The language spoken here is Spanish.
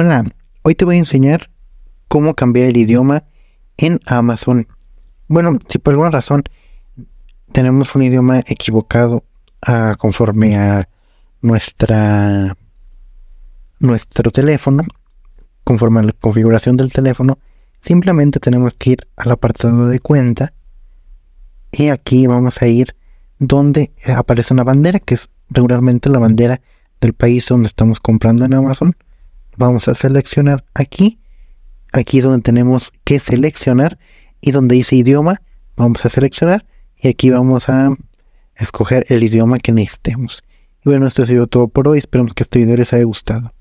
Hola, hoy te voy a enseñar cómo cambiar el idioma en Amazon. Bueno, si por alguna razón tenemos un idioma equivocado a, ah, conforme a nuestra nuestro teléfono, conforme a la configuración del teléfono, simplemente tenemos que ir al apartado de cuenta y aquí vamos a ir donde aparece una bandera que es regularmente la bandera del país donde estamos comprando en Amazon vamos a seleccionar aquí, aquí es donde tenemos que seleccionar y donde dice idioma, vamos a seleccionar y aquí vamos a escoger el idioma que necesitemos. Y bueno, esto ha sido todo por hoy, esperamos que este video les haya gustado.